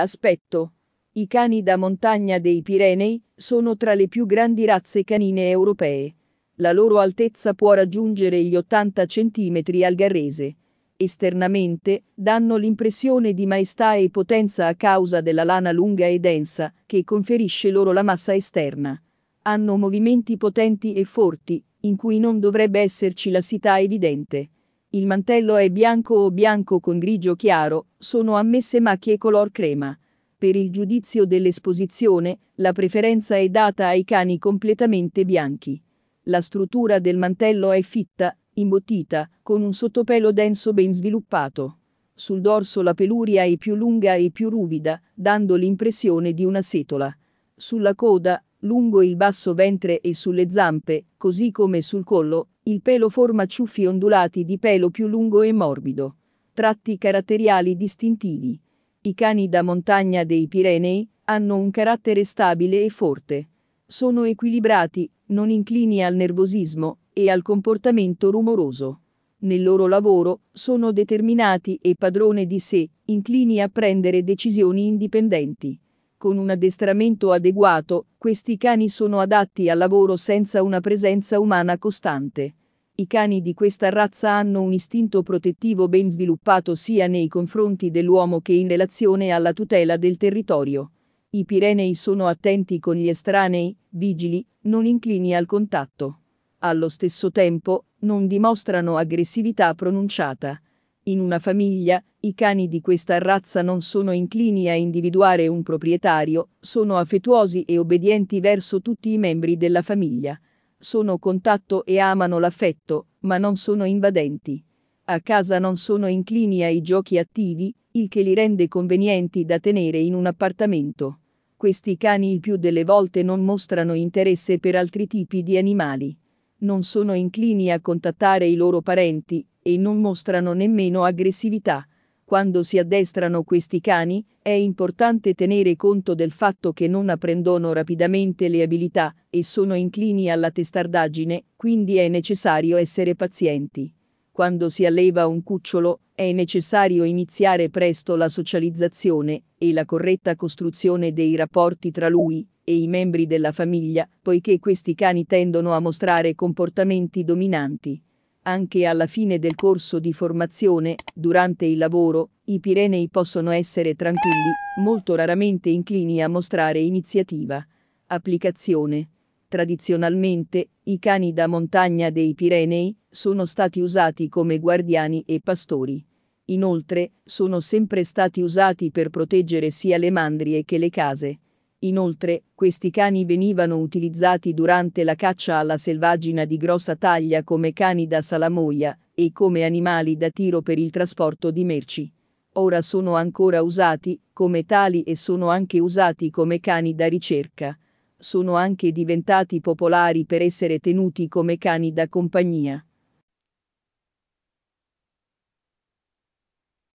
aspetto. I cani da montagna dei Pirenei sono tra le più grandi razze canine europee. La loro altezza può raggiungere gli 80 cm al garrese. Esternamente, danno l'impressione di maestà e potenza a causa della lana lunga e densa, che conferisce loro la massa esterna. Hanno movimenti potenti e forti, in cui non dovrebbe esserci lassità evidente. Il mantello è bianco o bianco con grigio chiaro, sono ammesse macchie color crema. Per il giudizio dell'esposizione, la preferenza è data ai cani completamente bianchi. La struttura del mantello è fitta, imbottita, con un sottopelo denso ben sviluppato. Sul dorso la peluria è più lunga e più ruvida, dando l'impressione di una setola. Sulla coda, lungo il basso ventre e sulle zampe, così come sul collo, il pelo forma ciuffi ondulati di pelo più lungo e morbido. Tratti caratteriali distintivi. I cani da montagna dei Pirenei hanno un carattere stabile e forte. Sono equilibrati, non inclini al nervosismo e al comportamento rumoroso. Nel loro lavoro sono determinati e padrone di sé, inclini a prendere decisioni indipendenti con un addestramento adeguato, questi cani sono adatti al lavoro senza una presenza umana costante. I cani di questa razza hanno un istinto protettivo ben sviluppato sia nei confronti dell'uomo che in relazione alla tutela del territorio. I Pirenei sono attenti con gli estranei, vigili, non inclini al contatto. Allo stesso tempo, non dimostrano aggressività pronunciata. In una famiglia, i cani di questa razza non sono inclini a individuare un proprietario, sono affettuosi e obbedienti verso tutti i membri della famiglia. Sono contatto e amano l'affetto, ma non sono invadenti. A casa non sono inclini ai giochi attivi, il che li rende convenienti da tenere in un appartamento. Questi cani il più delle volte non mostrano interesse per altri tipi di animali. Non sono inclini a contattare i loro parenti, e non mostrano nemmeno aggressività. Quando si addestrano questi cani, è importante tenere conto del fatto che non apprendono rapidamente le abilità e sono inclini alla testardaggine, quindi è necessario essere pazienti. Quando si alleva un cucciolo, è necessario iniziare presto la socializzazione e la corretta costruzione dei rapporti tra lui e i membri della famiglia, poiché questi cani tendono a mostrare comportamenti dominanti anche alla fine del corso di formazione, durante il lavoro, i Pirenei possono essere tranquilli, molto raramente inclini a mostrare iniziativa. Applicazione. Tradizionalmente, i cani da montagna dei Pirenei sono stati usati come guardiani e pastori. Inoltre, sono sempre stati usati per proteggere sia le mandrie che le case. Inoltre, questi cani venivano utilizzati durante la caccia alla selvaggina di grossa taglia come cani da salamoia e come animali da tiro per il trasporto di merci. Ora sono ancora usati come tali e sono anche usati come cani da ricerca. Sono anche diventati popolari per essere tenuti come cani da compagnia.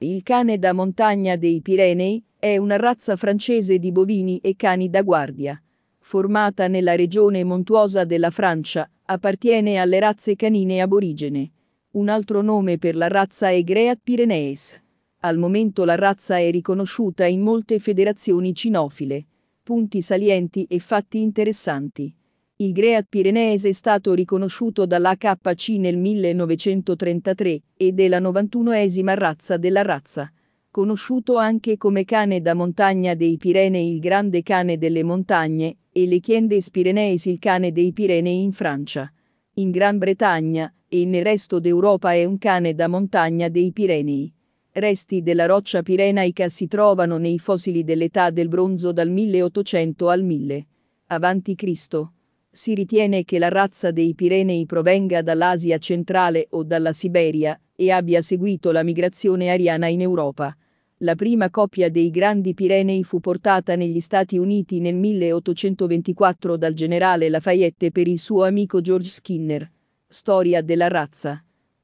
Il cane da montagna dei Pirenei è una razza francese di bovini e cani da guardia. Formata nella regione montuosa della Francia, appartiene alle razze canine aborigene. Un altro nome per la razza è Great Pyrenees. Al momento la razza è riconosciuta in molte federazioni cinofile. Punti salienti e fatti interessanti. Il Great Pirenese è stato riconosciuto dall'AKC nel 1933 ed è la 91esima razza della razza. Conosciuto anche come cane da montagna dei Pirenei il grande cane delle montagne e le Chiendes Pirenees il cane dei Pirenei in Francia. In Gran Bretagna e nel resto d'Europa è un cane da montagna dei Pirenei resti della roccia pirenaica si trovano nei fossili dell'età del bronzo dal 1800 al 1000 Avanti Cristo. Si ritiene che la razza dei Pirenei provenga dall'Asia centrale o dalla Siberia e abbia seguito la migrazione ariana in Europa. La prima coppia dei Grandi Pirenei fu portata negli Stati Uniti nel 1824 dal generale Lafayette per il suo amico George Skinner. Storia della razza.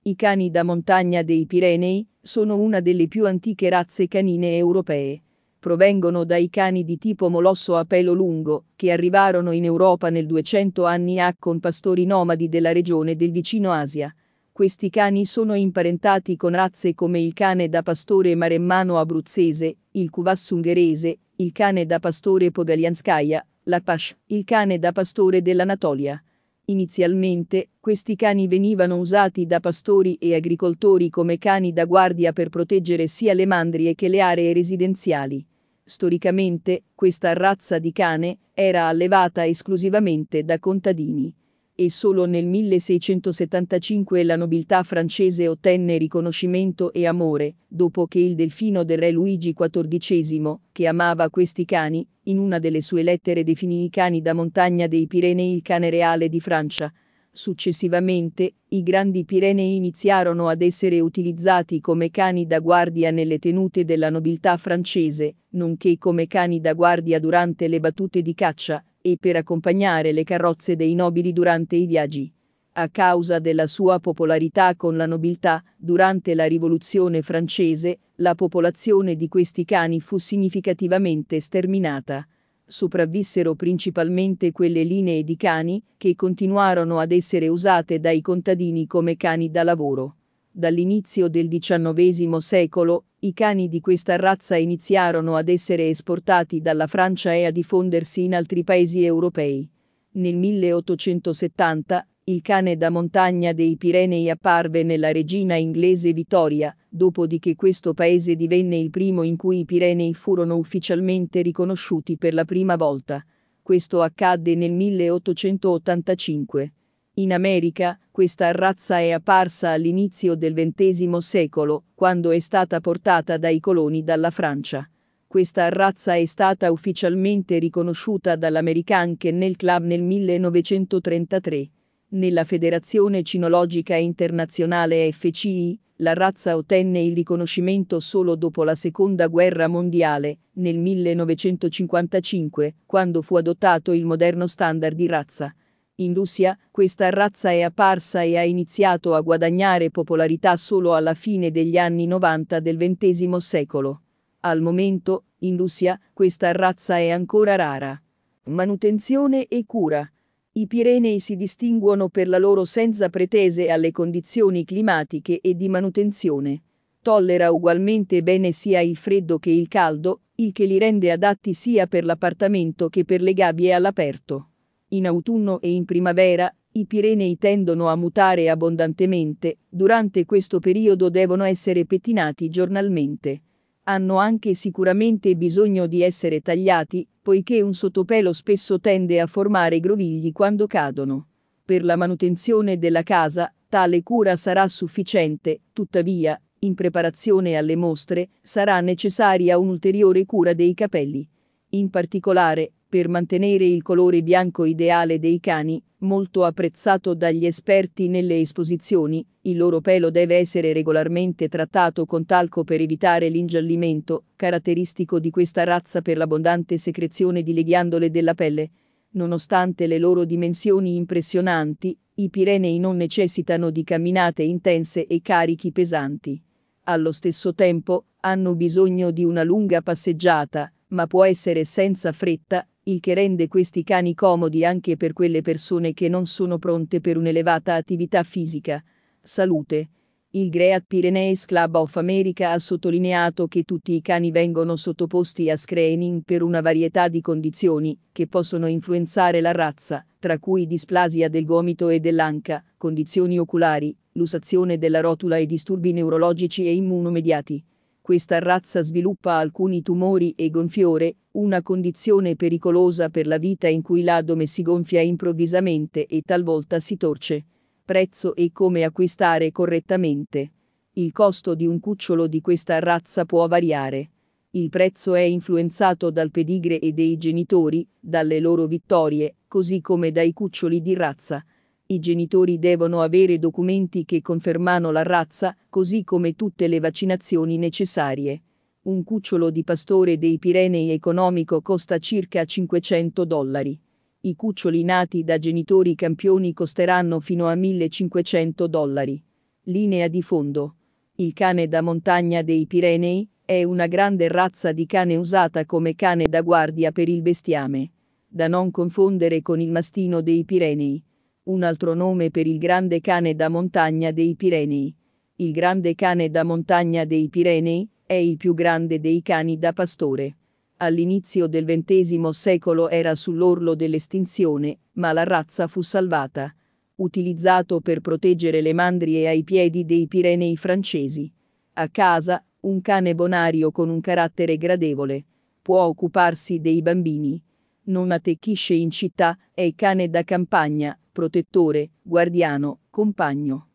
I cani da montagna dei Pirenei sono una delle più antiche razze canine europee provengono dai cani di tipo molosso a pelo lungo, che arrivarono in Europa nel 200 anni A con pastori nomadi della regione del vicino Asia. Questi cani sono imparentati con razze come il cane da pastore maremmano abruzzese, il cuvass ungherese, il cane da pastore podalianskaya, la pash, il cane da pastore dell'Anatolia. Inizialmente, questi cani venivano usati da pastori e agricoltori come cani da guardia per proteggere sia le mandrie che le aree residenziali. Storicamente, questa razza di cane era allevata esclusivamente da contadini e solo nel 1675 la nobiltà francese ottenne riconoscimento e amore, dopo che il delfino del re Luigi XIV, che amava questi cani, in una delle sue lettere definì i cani da montagna dei Pirenei il cane reale di Francia, Successivamente, i Grandi Pirenei iniziarono ad essere utilizzati come cani da guardia nelle tenute della nobiltà francese, nonché come cani da guardia durante le battute di caccia e per accompagnare le carrozze dei nobili durante i viaggi. A causa della sua popolarità con la nobiltà, durante la Rivoluzione francese, la popolazione di questi cani fu significativamente sterminata sopravvissero principalmente quelle linee di cani, che continuarono ad essere usate dai contadini come cani da lavoro. Dall'inizio del XIX secolo, i cani di questa razza iniziarono ad essere esportati dalla Francia e a diffondersi in altri paesi europei. Nel 1870, il cane da montagna dei Pirenei apparve nella regina inglese Vittoria, dopodiché questo paese divenne il primo in cui i Pirenei furono ufficialmente riconosciuti per la prima volta. Questo accadde nel 1885. In America, questa razza è apparsa all'inizio del XX secolo, quando è stata portata dai coloni dalla Francia. Questa razza è stata ufficialmente riconosciuta dall'American Kennel Club nel 1933. Nella Federazione Cinologica Internazionale FCI, la razza ottenne il riconoscimento solo dopo la Seconda Guerra Mondiale, nel 1955, quando fu adottato il moderno standard di razza. In Russia, questa razza è apparsa e ha iniziato a guadagnare popolarità solo alla fine degli anni 90 del XX secolo. Al momento, in Russia, questa razza è ancora rara. Manutenzione e cura. I Pirenei si distinguono per la loro senza pretese alle condizioni climatiche e di manutenzione. Tollera ugualmente bene sia il freddo che il caldo, il che li rende adatti sia per l'appartamento che per le gabbie all'aperto. In autunno e in primavera, i Pirenei tendono a mutare abbondantemente, durante questo periodo devono essere pettinati giornalmente hanno anche sicuramente bisogno di essere tagliati, poiché un sottopelo spesso tende a formare grovigli quando cadono. Per la manutenzione della casa, tale cura sarà sufficiente, tuttavia, in preparazione alle mostre, sarà necessaria un'ulteriore cura dei capelli. In particolare, per mantenere il colore bianco ideale dei cani, molto apprezzato dagli esperti nelle esposizioni, il loro pelo deve essere regolarmente trattato con talco per evitare l'ingiallimento, caratteristico di questa razza per l'abbondante secrezione di leghiandole della pelle. Nonostante le loro dimensioni impressionanti, i Pirenei non necessitano di camminate intense e carichi pesanti. Allo stesso tempo, hanno bisogno di una lunga passeggiata, ma può essere senza fretta, il che rende questi cani comodi anche per quelle persone che non sono pronte per un'elevata attività fisica. Salute. Il Great Pyrenees Club of America ha sottolineato che tutti i cani vengono sottoposti a screening per una varietà di condizioni che possono influenzare la razza, tra cui displasia del gomito e dell'anca, condizioni oculari, l'usazione della rotula e disturbi neurologici e immunomediati. Questa razza sviluppa alcuni tumori e gonfiore, una condizione pericolosa per la vita in cui l'adome si gonfia improvvisamente e talvolta si torce. Prezzo e come acquistare correttamente. Il costo di un cucciolo di questa razza può variare. Il prezzo è influenzato dal pedigree e dei genitori, dalle loro vittorie, così come dai cuccioli di razza. I genitori devono avere documenti che confermano la razza, così come tutte le vaccinazioni necessarie. Un cucciolo di pastore dei Pirenei economico costa circa 500 dollari. I cuccioli nati da genitori campioni costeranno fino a 1500 dollari. Linea di fondo. Il cane da montagna dei Pirenei è una grande razza di cane usata come cane da guardia per il bestiame. Da non confondere con il mastino dei Pirenei un altro nome per il grande cane da montagna dei Pirenei. Il grande cane da montagna dei Pirenei è il più grande dei cani da pastore. All'inizio del XX secolo era sull'orlo dell'estinzione, ma la razza fu salvata. Utilizzato per proteggere le mandrie ai piedi dei Pirenei francesi. A casa, un cane bonario con un carattere gradevole. Può occuparsi dei bambini non attecchisce in città, è cane da campagna, protettore, guardiano, compagno.